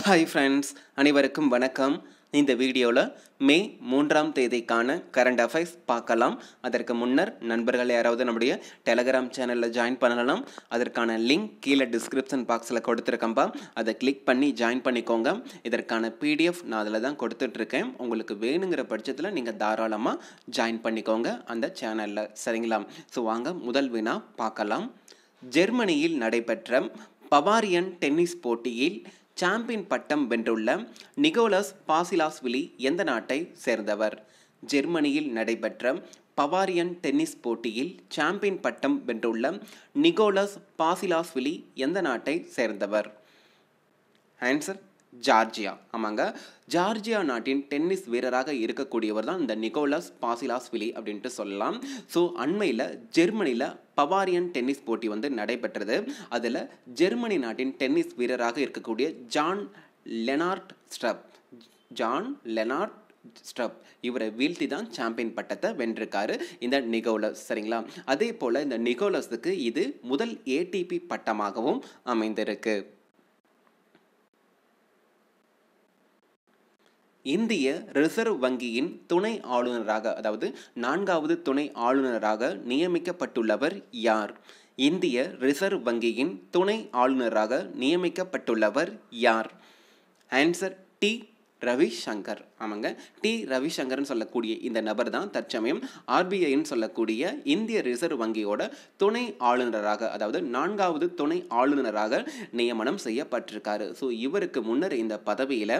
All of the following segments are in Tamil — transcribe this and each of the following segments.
ஹாய் ஃப்ரெண்ட்ஸ் அனைவருக்கும் வணக்கம் இந்த வீடியோவில் மே மூன்றாம் தேதிக்கான கரண்ட் அஃபேர்ஸ் பார்க்கலாம் அதற்கு முன்னர் நண்பர்கள் யாராவது நம்முடைய டெலகிராம் சேனலில் ஜாயின் பண்ணலாம் அதற்கான லிங்க் கீழே டிஸ்கிரிப்ஷன் பாக்ஸில் கொடுத்துருக்கம்பா அதை கிளிக் பண்ணி ஜாயின் பண்ணிக்கோங்க இதற்கான பிடிஎஃப் நான் அதில் தான் கொடுத்துட்ருக்கேன் உங்களுக்கு வேணுங்கிற பட்சத்தில் நீங்கள் தாராளமாக ஜாயின் பண்ணிக்கோங்க அந்த சேனலில் சரிங்களா ஸோ வாங்க முதல் வினா பார்க்கலாம் ஜெர்மனியில் நடைபெற்ற பவாரியன் டென்னிஸ் போட்டியில் சாம்பியன் பட்டம் வென்றுள்ள நிகோலஸ் பாசிலாஸ்விலி எந்த நாட்டை சேர்ந்தவர் ஜெர்மனியில் நடைபெற்ற பவாரியன் டென்னிஸ் போட்டியில் சாம்பியன் பட்டம் வென்றுள்ள நிகோலஸ் பாசிலாஸ்விலி எந்த நாட்டை சேர்ந்தவர் ஆன்சர் ஜார்ஜியா ஆமாங்க ஜார்ஜியா நாட்டின் டென்னிஸ் வீரராக இருக்கக்கூடியவர் தான் இந்த நிக்கோலஸ் விலி அப்படின்ட்டு சொல்லலாம் ஸோ அண்மையில் ஜெர்மனியில் பவாரியன் டென்னிஸ் போட்டி வந்து நடைபெற்றது அதில் ஜெர்மனி நாட்டின் டென்னிஸ் வீரராக இருக்கக்கூடிய Jan Lennard Struff Jan Lennard Struff இவரை வீழ்த்தி தான் சாம்பியன் பட்டத்தை வென்றிருக்காரு இந்த நிகோலஸ் சரிங்களா அதே போல் இந்த நிகோலஸுக்கு இது முதல் ஏடிபி பட்டமாகவும் அமைந்திருக்கு இந்திய ரிசர்வ் வங்கியின் துணை ஆளுநராக அதாவது நான்காவது துணை ஆளுநராக நியமிக்கப்பட்டுள்ளவர் யார் இந்திய ரிசர்வ் வங்கியின் துணை ஆளுநராக நியமிக்கப்பட்டுள்ளவர் யார் ஆன்சர் டி ரவிசங்கர் ஆமாங்க டி ரவிசங்கர்னு சொல்லக்கூடிய இந்த நபர் தான் தற்சமயம் ஆர்பிஐன்னு சொல்லக்கூடிய இந்திய ரிசர்வ் வங்கியோட துணை ஆளுநராக அதாவது நான்காவது துணை ஆளுநராக நியமனம் செய்யப்பட்டிருக்காரு ஸோ இவருக்கு முன்னர் இந்த பதவியில்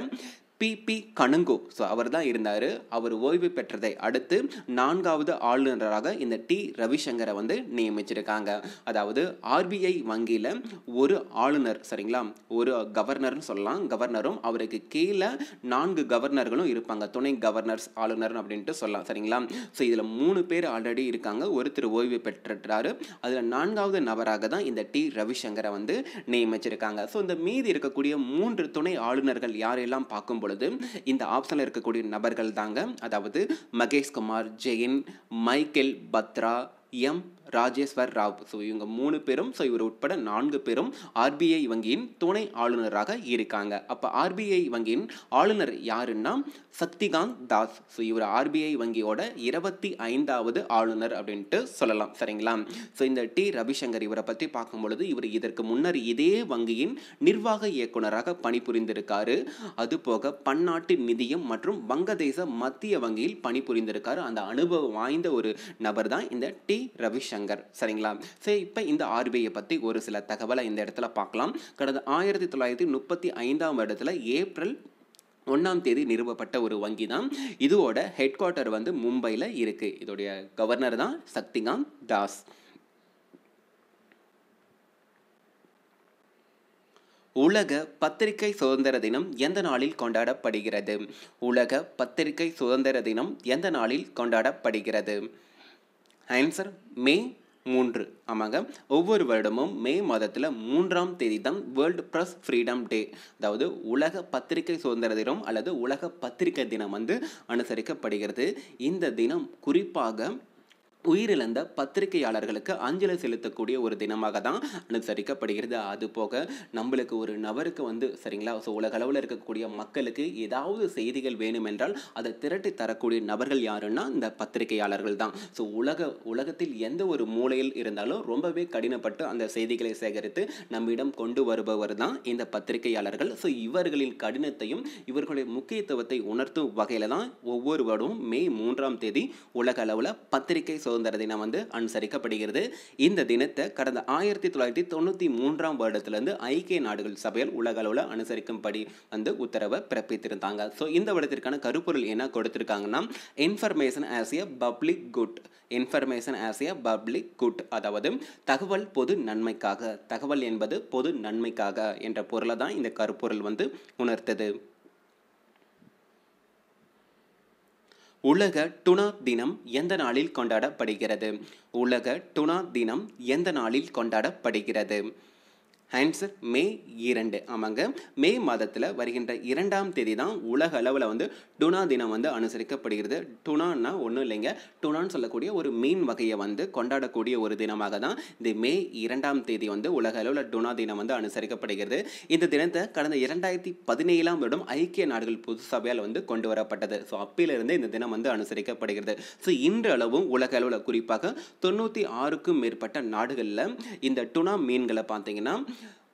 பிபி கணுங்கு ஸோ அவர் தான் இருந்தார் அவர் ஓய்வு பெற்றதை அடுத்து நான்காவது ஆளுநராக இந்த டி ரவிசங்கரை வந்து நியமிச்சிருக்காங்க அதாவது ஆர்பிஐ வங்கியில் ஒரு ஆளுநர் சரிங்களா ஒரு கவர்னர்னு சொல்லலாம் கவர்னரும் அவருக்கு கீழே நான்கு கவர்னர்களும் இருப்பாங்க துணை கவர்னர்ஸ் ஆளுநர் அப்படின்ட்டு சொல்லலாம் சரிங்களா ஸோ இதில் மூணு பேர் ஆல்ரெடி இருக்காங்க ஒருத்தர் ஓய்வு பெற்றுறாரு அதில் நான்காவது நபராக தான் இந்த டி ரவிசங்கரை வந்து நியமிச்சிருக்காங்க ஸோ இந்த மீதி இருக்கக்கூடிய மூன்று துணை ஆளுநர்கள் யாரெல்லாம் பார்க்கும்போது பொழுது இந்த ஆப்ஷனில் இருக்கக்கூடிய நபர்கள் தாங்க அதாவது Mahesh Kumar Jain Michael Patra M Rajeshwar Rao so இவங்க மூணு பேரும் ஸோ இவர் உட்பட நான்கு பேரும் ஆர்பிஐ வங்கியின் துணை ஆளுநராக இருக்காங்க அப்போ ஆர்பிஐ வங்கியின் ஆளுநர் யாருன்னா சக்திகாந்த் தாஸ் ஸோ இவர் ஆர்பிஐ வங்கியோட இருபத்தி ஐந்தாவது ஆளுநர் அப்படின்ட்டு சொல்லலாம் சரிங்களா ஸோ இந்த டி ரவிசங்கர் இவரை பற்றி பார்க்கும்பொழுது இவர் இதற்கு முன்னர் இதே வங்கியின் நிர்வாக இயக்குநராக பணிபுரிந்திருக்காரு அதுபோக பன்னாட்டு நிதியம் மற்றும் வங்கதேச மத்திய வங்கியில் பணிபுரிந்திருக்காரு அந்த அனுபவம் வாய்ந்த ஒரு நபர் தான் இந்த டி ரவிசங்கர் சங்கர் சரிங்களா சரி இப்போ இந்த ஆர்பிஐ பற்றி ஒரு சில தகவலை இந்த இடத்துல பார்க்கலாம் கடந்த ஆயிரத்தி தொள்ளாயிரத்தி முப்பத்தி ஐந்தாம் வருடத்தில் ஏப்ரல் ஒன்றாம் தேதி நிறுவப்பட்ட ஒரு வங்கி தான் இதோட ஹெட் குவார்ட்டர் வந்து மும்பையில் இருக்குது இதோடைய கவர்னர் தான் சக்திகாந்த் தாஸ் உலக பத்திரிகை சுதந்திர தினம் எந்த நாளில் கொண்டாடப்படுகிறது உலக பத்திரிகை சுதந்திர தினம் எந்த நாளில் கொண்டாடப்படுகிறது ஆன்சர் மே மூன்று ஆமாங்க ஒவ்வொரு வருடமும் மே மாதத்தில் மூன்றாம் தேதி தான் வேர்ல்டு ப்ரெஸ் ஃப்ரீடம் டே அதாவது உலக பத்திரிகை சுதந்திர தினம் அல்லது உலக பத்திரிகை தினம் வந்து அனுசரிக்கப்படுகிறது இந்த தினம் குறிப்பாக உயிரிழந்த பத்திரிகையாளர்களுக்கு அஞ்சலி செலுத்தக்கூடிய ஒரு தினமாக தான் அனுசரிக்கப்படுகிறது அது போக நம்மளுக்கு ஒரு நபருக்கு வந்து சரிங்களா ஸோ உலகளவில் இருக்கக்கூடிய மக்களுக்கு ஏதாவது செய்திகள் வேணுமென்றால் அதை திரட்டி தரக்கூடிய நபர்கள் யாருன்னா இந்த பத்திரிகையாளர்கள் தான் ஸோ உலக உலகத்தில் எந்த ஒரு மூலையில் இருந்தாலும் ரொம்பவே கடினப்பட்டு அந்த செய்திகளை சேகரித்து நம்மிடம் கொண்டு வருபவர் தான் இந்த பத்திரிகையாளர்கள் ஸோ இவர்களின் கடினத்தையும் இவர்களுடைய முக்கியத்துவத்தை உணர்த்தும் வகையில் தான் ஒவ்வொரு வருடம் மே மூன்றாம் தேதி உலக அளவில் பத்திரிகை சுதந்திர தினம் வந்து அனுசரிக்கப்படுகிறது இந்த தினத்தை கடந்த ஆயிரத்தி தொள்ளாயிரத்தி தொண்ணூற்றி மூன்றாம் வருடத்திலிருந்து ஐக்கிய நாடுகள் சபையில் உலக அளவில் அனுசரிக்கும்படி வந்து உத்தரவை பிறப்பித்திருந்தாங்க ஸோ இந்த வருடத்திற்கான கருப்பொருள் என்ன கொடுத்துருக்காங்கன்னா information as a public good information as a public good அதாவது தகவல் பொது நன்மைக்காக தகவல் என்பது பொது நன்மைக்காக என்ற பொருளை தான் இந்த கருப்பொருள் வந்து உணர்த்தது உலக டுனா தினம் எந்த நாளில் கொண்டாடப்படுகிறது உலக டுனா தினம் எந்த நாளில் கொண்டாடப்படுகிறது ஆன்சர் மே இரண்டு ஆமாங்க மே மாதத்தில் வருகின்ற இரண்டாம் தேதி தான் உலக அளவில் வந்து டுனா தினம் வந்து அனுசரிக்கப்படுகிறது டுனான்னா ஒன்றும் இல்லைங்க டுனான்னு சொல்லக்கூடிய ஒரு மீன் வகையை வந்து கொண்டாடக்கூடிய ஒரு தினமாக தான் இந்த மே இரண்டாம் தேதி வந்து உலக அளவில் டுனா தினம் வந்து அனுசரிக்கப்படுகிறது இந்த தினத்தை கடந்த இரண்டாயிரத்தி பதினேழாம் வருடம் ஐக்கிய நாடுகள் பொது சபையால் வந்து கொண்டு வரப்பட்டது ஸோ அப்பிலிருந்து இந்த தினம் வந்து அனுசரிக்கப்படுகிறது ஸோ இன்றளவும் உலக அளவில் குறிப்பாக தொண்ணூற்றி ஆறுக்கும் மேற்பட்ட நாடுகளில் இந்த டுனா மீன்களை பார்த்தீங்கன்னா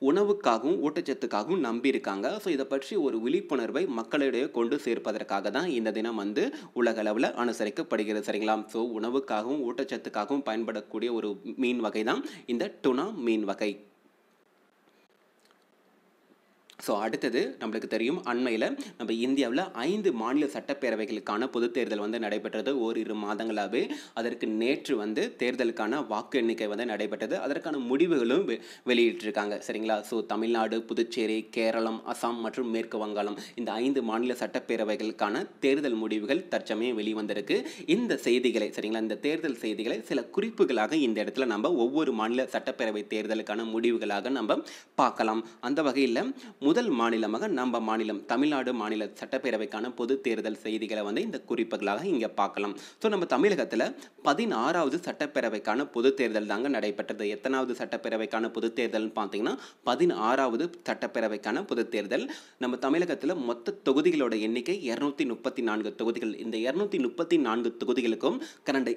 உணவுக்காகவும் ஊட்டச்சத்துக்காகவும் நம்பியிருக்காங்க ஸோ இதை பற்றி ஒரு விழிப்புணர்வை மக்களிடையே கொண்டு சேர்ப்பதற்காக தான் இந்த தினம் வந்து உலகளவில் அனுசரிக்கப்படுகிறது சரிங்களா ஸோ உணவுக்காகவும் ஊட்டச்சத்துக்காகவும் பயன்படக்கூடிய ஒரு மீன் வகை தான் இந்த டுனா மீன் வகை ஸோ அடுத்தது நம்மளுக்கு தெரியும் அண்மையில் நம்ம இந்தியாவில் ஐந்து மாநில சட்டப்பேரவைகளுக்கான பொதுத் தேர்தல் வந்து நடைபெற்றது ஓரிரு மாதங்களாகவே அதற்கு நேற்று வந்து தேர்தலுக்கான வாக்கு எண்ணிக்கை வந்து நடைபெற்றது அதற்கான முடிவுகளும் வெளியிட்டிருக்காங்க சரிங்களா ஸோ தமிழ்நாடு புதுச்சேரி கேரளம் அசாம் மற்றும் மேற்கு வங்காளம் இந்த ஐந்து மாநில சட்டப்பேரவைகளுக்கான தேர்தல் முடிவுகள் தற்சமயம் வெளிவந்திருக்கு இந்த செய்திகளை சரிங்களா இந்த தேர்தல் செய்திகளை சில குறிப்புகளாக இந்த இடத்துல நம்ம ஒவ்வொரு மாநில சட்டப்பேரவை தேர்தலுக்கான முடிவுகளாக நம்ம பார்க்கலாம் அந்த வகையில் முதல் மாநிலமாக நம்ம மாநிலம் தமிழ்நாடு மாநில சட்டப்பேரவைக்கான பொது தேர்தல் செய்திகளை வந்து இந்த குறிப்புகளாக இங்கே பார்க்கலாம் ஸோ நம்ம தமிழகத்தில் பதினாறாவது சட்டப்பேரவைக்கான பொது தேர்தல் தாங்க நடைபெற்றது எத்தனாவது சட்டப்பேரவைக்கான பொது தேர்தல்னு பார்த்தீங்கன்னா பதினாறாவது சட்டப்பேரவைக்கான பொது தேர்தல் நம்ம தமிழகத்தில் மொத்த தொகுதிகளோட எண்ணிக்கை இரநூத்தி முப்பத்தி நான்கு தொகுதிகள் இந்த இரநூத்தி முப்பத்தி நான்கு தொகுதிகளுக்கும் கரண்டை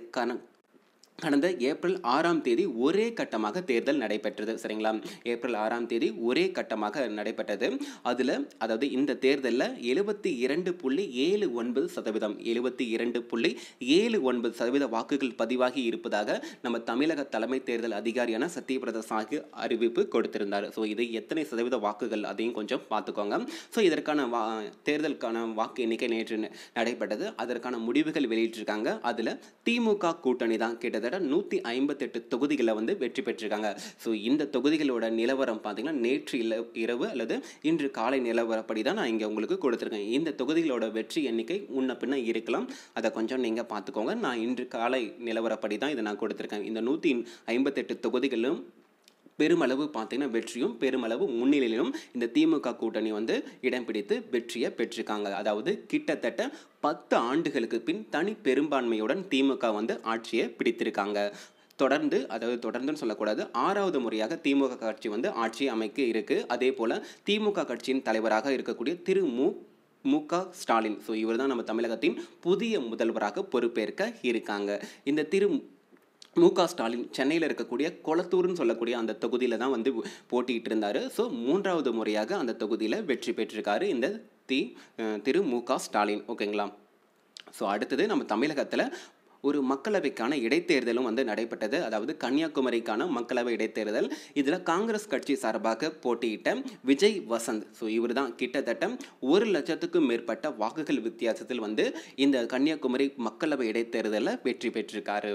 கடந்த ஏப்ரல் ஆறாம் தேதி ஒரே கட்டமாக தேர்தல் நடைபெற்றது சரிங்களா ஏப்ரல் ஆறாம் தேதி ஒரே கட்டமாக நடைபெற்றது அதில் அதாவது இந்த தேர்தலில் எழுபத்தி இரண்டு புள்ளி ஏழு ஒன்பது சதவீதம் எழுபத்தி இரண்டு புள்ளி ஏழு ஒன்பது சதவீத வாக்குகள் பதிவாகி இருப்பதாக நம்ம தமிழக தலைமை தேர்தல் அதிகாரியான சத்யபிரத சாகு அறிவிப்பு கொடுத்திருந்தார் ஸோ இது எத்தனை சதவீத வாக்குகள் அதையும் கொஞ்சம் பார்த்துக்கோங்க ஸோ இதற்கான வா தேர்தலுக்கான வாக்கு எண்ணிக்கை நேற்று நடைபெற்றது அதற்கான முடிவுகள் வெளியிட்டிருக்காங்க அதில் திமுக கூட்டணி தான் கேட்டது கிட்டத்தட்ட நூற்றி ஐம்பத்தெட்டு தொகுதிகளை வந்து வெற்றி பெற்றிருக்காங்க ஸோ இந்த தொகுதிகளோட நிலவரம் பார்த்தீங்கன்னா நேற்று இரவு அல்லது இன்று காலை நிலவரப்படி தான் நான் இங்கே உங்களுக்கு கொடுத்துருக்கேன் இந்த தொகுதிகளோட வெற்றி எண்ணிக்கை முன்ன பின்ன இருக்கலாம் அதை கொஞ்சம் நீங்கள் பார்த்துக்கோங்க நான் இன்று காலை நிலவரப்படி தான் இதை நான் கொடுத்துருக்கேன் இந்த நூற்றி ஐம்பத்தெட்டு தொகுதிகளும் பெருமளவு பார்த்தீங்கன்னா வெற்றியும் பெருமளவு முன்னிலையிலும் இந்த திமுக கூட்டணி வந்து இடம் பிடித்து வெற்றியை பெற்றிருக்காங்க அதாவது கிட்டத்தட்ட பத்து ஆண்டுகளுக்கு பின் தனி பெரும்பான்மையுடன் திமுக வந்து ஆட்சியை பிடித்திருக்காங்க தொடர்ந்து அதாவது தொடர்ந்துன்னு சொல்லக்கூடாது ஆறாவது முறையாக திமுக கட்சி வந்து ஆட்சி அமைக்க இருக்குது அதே போல் திமுக கட்சியின் தலைவராக இருக்கக்கூடிய திரு மு மு க ஸ்டாலின் ஸோ இவர் தான் நம்ம தமிழகத்தின் புதிய முதல்வராக பொறுப்பேற்க இருக்காங்க இந்த திரு மு க ஸ்டாலின் சென்னையில் இருக்கக்கூடிய கொளத்தூர்னு சொல்லக்கூடிய அந்த தொகுதியில் தான் வந்து போட்டிகிட்டு இருந்தார் ஸோ மூன்றாவது முறையாக அந்த தொகுதியில் வெற்றி பெற்றிருக்காரு இந்த தி திரு மு க ஸ்டாலின் ஓகேங்களா ஸோ அடுத்தது நம்ம தமிழகத்தில் ஒரு மக்களவைக்கான இடைத்தேர்தலும் வந்து நடைபெற்றது அதாவது கன்னியாகுமரிக்கான மக்களவை இடைத்தேர்தல் இதில் காங்கிரஸ் கட்சி சார்பாக போட்டியிட்ட விஜய் வசந்த் ஸோ இவர் தான் கிட்டத்தட்ட ஒரு லட்சத்துக்கும் மேற்பட்ட வாக்குகள் வித்தியாசத்தில் வந்து இந்த கன்னியாகுமரி மக்களவை இடைத்தேர்தலில் வெற்றி பெற்றிருக்காரு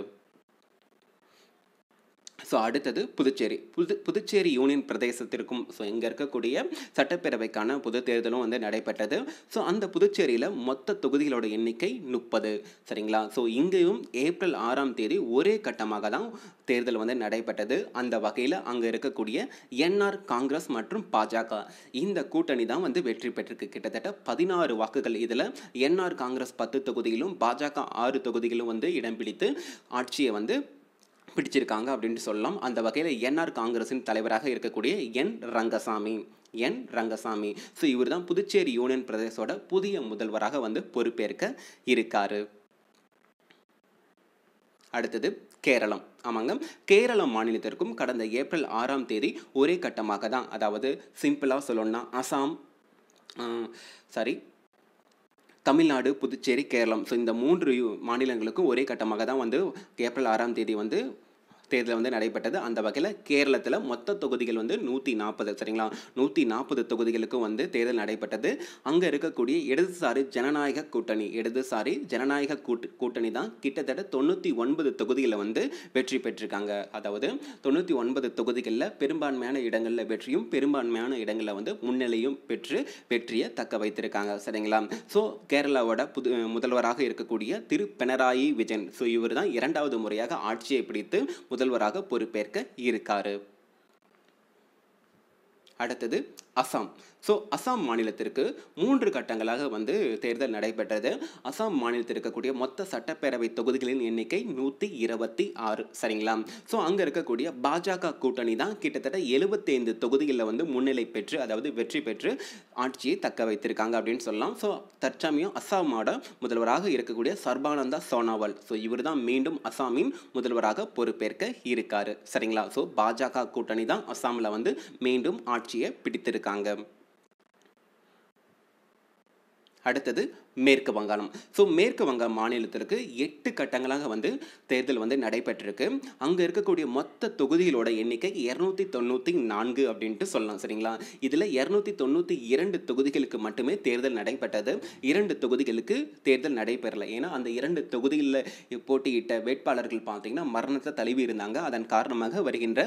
ஸோ அடுத்தது புதுச்சேரி புது புதுச்சேரி யூனியன் பிரதேசத்திற்கும் ஸோ இங்கே இருக்கக்கூடிய சட்டப்பேரவைக்கான பொது தேர்தலும் வந்து நடைபெற்றது ஸோ அந்த புதுச்சேரியில் மொத்த தொகுதிகளோட எண்ணிக்கை முப்பது சரிங்களா ஸோ இங்கேயும் ஏப்ரல் ஆறாம் தேதி ஒரே கட்டமாக தான் தேர்தல் வந்து நடைபெற்றது அந்த வகையில் அங்கே இருக்கக்கூடிய என்ஆர் காங்கிரஸ் மற்றும் பாஜக இந்த கூட்டணி தான் வந்து வெற்றி பெற்றிருக்கு கிட்டத்தட்ட பதினாறு வாக்குகள் இதில் என்ஆர் காங்கிரஸ் பத்து தொகுதியிலும் பாஜக ஆறு தொகுதிகளும் வந்து இடம் பிடித்து ஆட்சியை வந்து பிடிச்சிருக்காங்க அப்படின்ட்டு சொல்லலாம் அந்த வகையில் என்ஆர் காங்கிரஸின் தலைவராக இருக்கக்கூடிய N Rangasamy N Rangasamy so இவர் தான் புதுச்சேரி யூனியன் பிரதேசோட புதிய முதல்வராக வந்து பொறுப்பேற்க இருக்கார் அடுத்தது கேரளம் ஆமாங்க கேரள மாநிலத்திற்கும் கடந்த ஏப்ரல் ஆறாம் தேதி ஒரே கட்டமாக தான் அதாவது சிம்பிளாக சொல்லணும்னா அசாம் சாரி தமிழ்நாடு புதுச்சேரி கேரளம் ஸோ இந்த மூன்று மாநிலங்களுக்கும் ஒரே கட்டமாக தான் வந்து ஏப்ரல் ஆறாம் தேதி வந்து தேர்தல் வந்து நடைபெற்றது அந்த வகையில் கேரளத்தில் மொத்த தொகுதிகள் வந்து நூற்றி நாற்பது சரிங்களா நூற்றி நாற்பது தொகுதிகளுக்கும் வந்து தேர்தல் நடைபெற்றது அங்கே இருக்கக்கூடிய இடதுசாரி ஜனநாயக கூட்டணி இடதுசாரி ஜனநாயக கூட்டு கூட்டணி தான் கிட்டத்தட்ட தொண்ணூற்றி ஒன்பது தொகுதிகளில் வந்து வெற்றி பெற்றிருக்காங்க அதாவது தொண்ணூற்றி ஒன்பது தொகுதிகளில் பெரும்பான்மையான இடங்களில் வெற்றியும் பெரும்பான்மையான இடங்களில் வந்து முன்னிலையும் பெற்று வெற்றியை தக்க வைத்திருக்காங்க சரிங்களா ஸோ கேரளாவோட புது முதல்வராக இருக்கக்கூடிய திரு பினராயி விஜயன் ஸோ இவர் தான் இரண்டாவது முறையாக ஆட்சியை பிடித்து முதல்வராக பொறுப்பேற்க இருக்காரு அடுத்தது அசாம் ஸோ அசாம் மாநிலத்திற்கு மூன்று கட்டங்களாக வந்து தேர்தல் நடைபெற்றது அசாம் மாநிலத்தில் இருக்கக்கூடிய மொத்த சட்டப்பேரவை தொகுதிகளின் எண்ணிக்கை நூற்றி இருபத்தி ஆறு சரிங்களா ஸோ அங்கே இருக்கக்கூடிய பாஜக கூட்டணி தான் கிட்டத்தட்ட எழுபத்தைந்து தொகுதிகளில் வந்து முன்னிலை பெற்று அதாவது வெற்றி பெற்று ஆட்சியை தக்க வைத்திருக்காங்க அப்படின்னு சொல்லலாம் ஸோ தற்சமயம் அசாமோட முதல்வராக இருக்கக்கூடிய சர்பானந்தா சோனாவால் ஸோ இவர் தான் மீண்டும் அசாமின் முதல்வராக பொறுப்பேற்க இருக்காரு சரிங்களா ஸோ பாஜக கூட்டணி தான் அசாமில் வந்து மீண்டும் ஆட்சி ஆட்சியை பிடித்திருக்காங்க அடுத்தது மேற்கு வங்காளம் ஸோ மேற்கு வங்க மாநிலத்திற்கு எட்டு கட்டங்களாக வந்து தேர்தல் வந்து நடைபெற்றிருக்கு அங்கே இருக்கக்கூடிய மொத்த தொகுதிகளோட எண்ணிக்கை இரநூத்தி தொண்ணூற்றி நான்கு அப்படின்ட்டு சொல்லலாம் சரிங்களா இதில் இரநூத்தி தொண்ணூற்றி இரண்டு தொகுதிகளுக்கு மட்டுமே தேர்தல் நடைபெற்றது இரண்டு தொகுதிகளுக்கு தேர்தல் நடைபெறலை ஏன்னா அந்த இரண்டு தொகுதிகளில் போட்டியிட்ட வேட்பாளர்கள் பார்த்தீங்கன்னா மரணத்தை தழுவி இருந்தாங்க அதன் காரணமாக வருகின்ற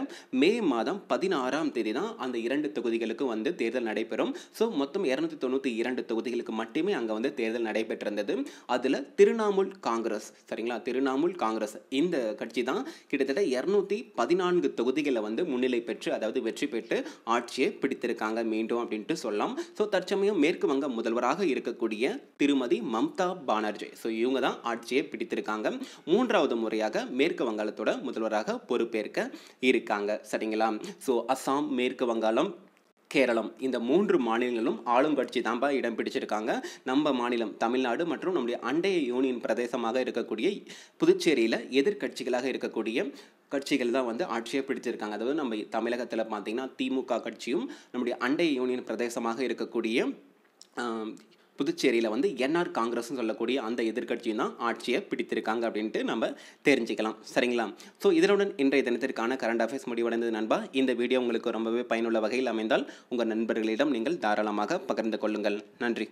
மே மாதம் பதினாறாம் தேதி தான் அந்த இரண்டு தொகுதிகளுக்கு வந்து தேர்தல் நடைபெறும் ஸோ மொத்தம் இரநூத்தி தொண்ணூற்றி இரண்டு தொகுதிகளுக்கு மட்டுமே அங்கே வந்து தேர்தல் நடைபெற்றிருந்தது அதில் திருணாமுல் காங்கிரஸ் சரிங்களா திருணாமுல் காங்கிரஸ் இந்த கட்சி தான் கிட்டத்தட்ட இரநூத்தி பதினான்கு தொகுதிகளை வந்து முன்னிலை பெற்று அதாவது வெற்றி பெற்று ஆட்சியை பிடித்திருக்காங்க மீண்டும் அப்படின்ட்டு சொல்லலாம் ஸோ தற்சமயம் மேற்கு வங்க முதல்வராக இருக்கக்கூடிய திருமதி மம்தா பானர்ஜி ஸோ இவங்க தான் ஆட்சியை பிடித்திருக்காங்க மூன்றாவது முறையாக மேற்கு வங்காளத்தோட முதல்வராக பொறுப்பேற்க இருக்காங்க சரிங்களா ஸோ அஸ்ஸாம் மேற்கு வங்காளம் கேரளம் இந்த மூன்று மாநிலங்களும் ஆளும் கட்சி தான்ப்பா இடம் பிடிச்சிருக்காங்க நம்ம மாநிலம் தமிழ்நாடு மற்றும் நம்முடைய அண்டைய யூனியன் பிரதேசமாக இருக்கக்கூடிய புதுச்சேரியில் எதிர்கட்சிகளாக இருக்கக்கூடிய கட்சிகள் தான் வந்து ஆட்சியை பிடிச்சிருக்காங்க அதாவது நம்ம தமிழகத்தில் பார்த்திங்கன்னா திமுக கட்சியும் நம்முடைய அண்டை யூனியன் பிரதேசமாக இருக்கக்கூடிய புதுச்சேரியில் வந்து என்ஆர் காங்கிரஸ்னு சொல்லக்கூடிய அந்த எதிர்கட்சியும் தான் ஆட்சியை பிடித்திருக்காங்க அப்படின்ட்டு நம்ம தெரிஞ்சுக்கலாம் சரிங்களா ஸோ இதனுடன் இன்றைய தினத்திற்கான கரண்ட் அஃபேர்ஸ் முடிவடைந்தது நண்பா இந்த வீடியோ உங்களுக்கு ரொம்பவே பயனுள்ள வகையில் அமைந்தால் உங்கள் நண்பர்களிடம் நீங்கள் தாராளமாக பகிர்ந்து கொள்ளுங்கள் நன்றி